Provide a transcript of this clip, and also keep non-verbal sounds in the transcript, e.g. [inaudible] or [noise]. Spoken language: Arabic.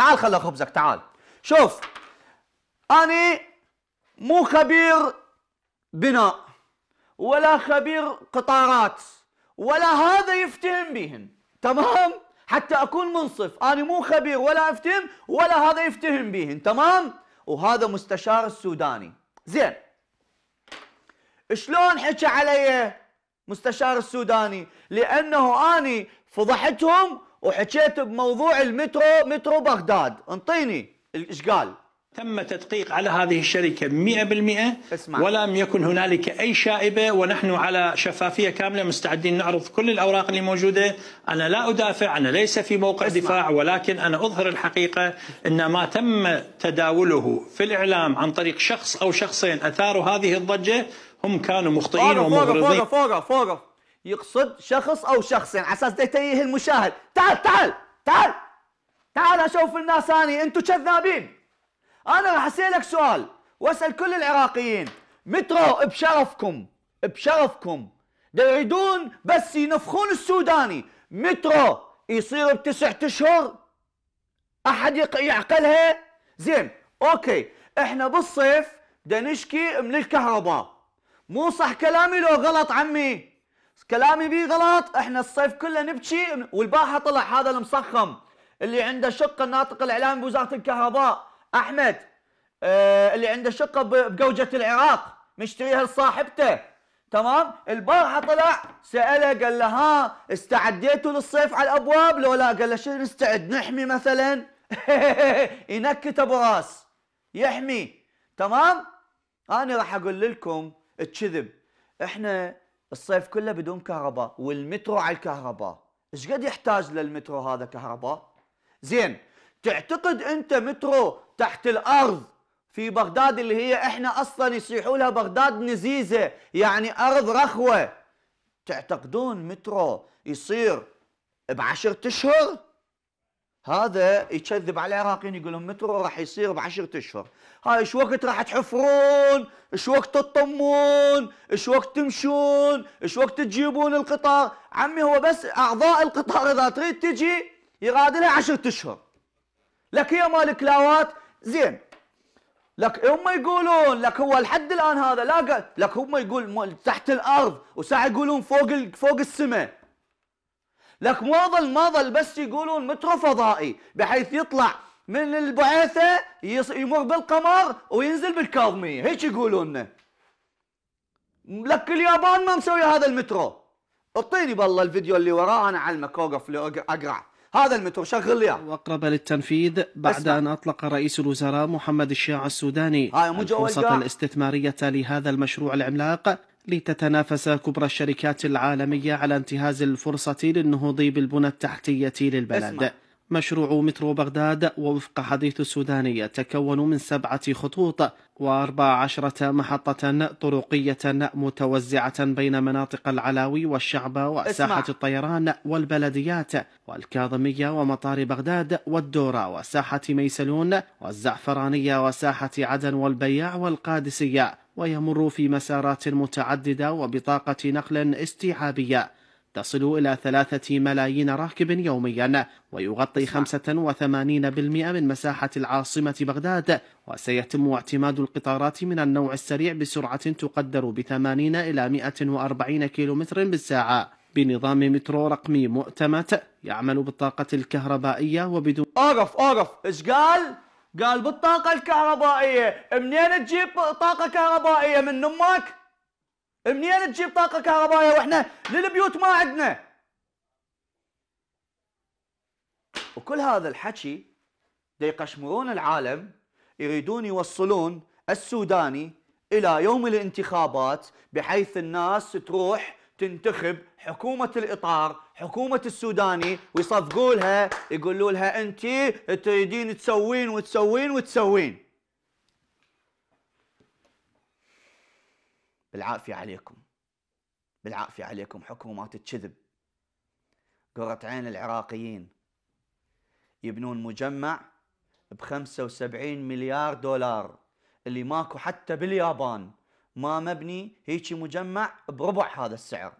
تعال خلى خبزك تعال شوف أنا مو خبير بناء ولا خبير قطارات ولا هذا يفتهم بهن تمام حتى أكون منصف أنا مو خبير ولا أفتهم ولا هذا يفتهم بهن تمام وهذا مستشار السوداني زين شلون حكى علي مستشار السوداني لأنه أني فضحتهم وحكيت بموضوع المترو مترو بغداد انطيني ايش قال تم تدقيق على هذه الشركة 100% اسمع. ولم يكن هنالك أي شائبة ونحن على شفافية كاملة مستعدين نعرض كل الأوراق اللي موجودة أنا لا أدافع أنا ليس في موقع اسمع. دفاع ولكن أنا أظهر الحقيقة أن ما تم تداوله في الإعلام عن طريق شخص أو شخصين أثاروا هذه الضجة هم كانوا مخطئين ومغرضين فوق فوق فوق فوق يقصد شخص او شخصين على اساس يتيه المشاهد تعال تعال تعال تعال اشوف الناس اني انتم كذابين انا راح اسالك سؤال واسال كل العراقيين مترو بشرفكم بشرفكم يريدون بس ينفخون السوداني مترو يصير بتسعة اشهر احد يعقلها زين اوكي احنا بالصيف بدنا نشكي من الكهرباء مو صح كلامي لو غلط عمي كلامي بيه غلط احنا الصيف كله نبكي والبارحه طلع هذا المصخم اللي عنده شقه الناطق الاعلامي بوزاره الكهرباء احمد اه اللي عنده شقه بجوجه العراق مشتريها لصاحبته تمام البارحه طلع ساله قال له ها استعديتوا للصيف على الابواب لو لا قال له شنو نستعد نحمي مثلا [laughs] ينكت ابو راس يحمي تمام انا راح اقول لكم الكذب احنا الصيف كله بدون كهرباء والمترو على الكهرباء ايش قد يحتاج للمترو هذا كهرباء زين تعتقد انت مترو تحت الارض في بغداد اللي هي احنا اصلا يصيحوا لها بغداد نزيزه يعني ارض رخوه تعتقدون مترو يصير بعشرة اشهر هذا يكذب على العراقيين يقول لهم مترو راح يصير بعشرة اشهر هاي ايش وقت راح تحفرون ايش وقت تطمون ايش وقت تمشون ايش وقت تجيبون القطار عمي هو بس اعضاء القطار اذا تريد تجي يراد لها عشرة اشهر لك هي مال كلاوات زين لك هم يقولون لك هو لحد الان هذا لا لك هم يقول تحت الارض وساعه يقولون فوق فوق السماء لك ما ظل ما ظل بس يقولون مترو فضائي بحيث يطلع من البعثة يمر بالقمر وينزل بالكاظمية هيك يقولون لك اليابان ما مسوي هذا المترو اعطيني بالله الفيديو اللي وراه انا اعلمك اوقف اقرع هذا المترو شغل لي واقرب للتنفيذ بعد اسمع. ان اطلق رئيس الوزراء محمد الشيع السوداني الفرصه الاستثماريه لهذا المشروع العملاق لتتنافس كبرى الشركات العالمية على انتهاز الفرصة للنهوض بالبنى التحتية للبلد اسمع. مشروع مترو بغداد ووفق حديث السوداني تكون من سبعة خطوط وأربع عشرة محطة طرقية متوزعة بين مناطق العلاوي والشعبة وساحة الطيران والبلديات والكاظمية ومطار بغداد والدورة وساحة ميسلون والزعفرانية وساحة عدن والبياع والقادسية ويمر في مسارات متعددة وبطاقة نقل استيعابية تصل إلى ثلاثة ملايين راكب يوميا ويغطي 85% من مساحة العاصمة بغداد وسيتم اعتماد القطارات من النوع السريع بسرعة تقدر ب 80 إلى 140 كيلومتر بالساعة بنظام مترو رقمي مؤتمت يعمل بالطاقة الكهربائية وبدون أوقف أوقف إيش قال؟ قال بالطاقة الكهربائية منين تجيب طاقة كهربائية من أمك؟ منين تجيب طاقة كهربائية وإحنا للبيوت ما عندنا؟ وكل هذا الحكي يقشمرون العالم يريدون يوصلون السوداني إلى يوم الانتخابات بحيث الناس تروح تنتخب حكومة الإطار حكومة السوداني ويصفقوا لها يقولوا لها أنت تريدين تسوين وتسوين وتسوين بالعافية عليكم بالعافية عليكم حكومات الكذب قرة عين العراقيين يبنون مجمع ب 75 مليار دولار اللي ماكو حتى باليابان ما مبني هيك مجمع بربع هذا السعر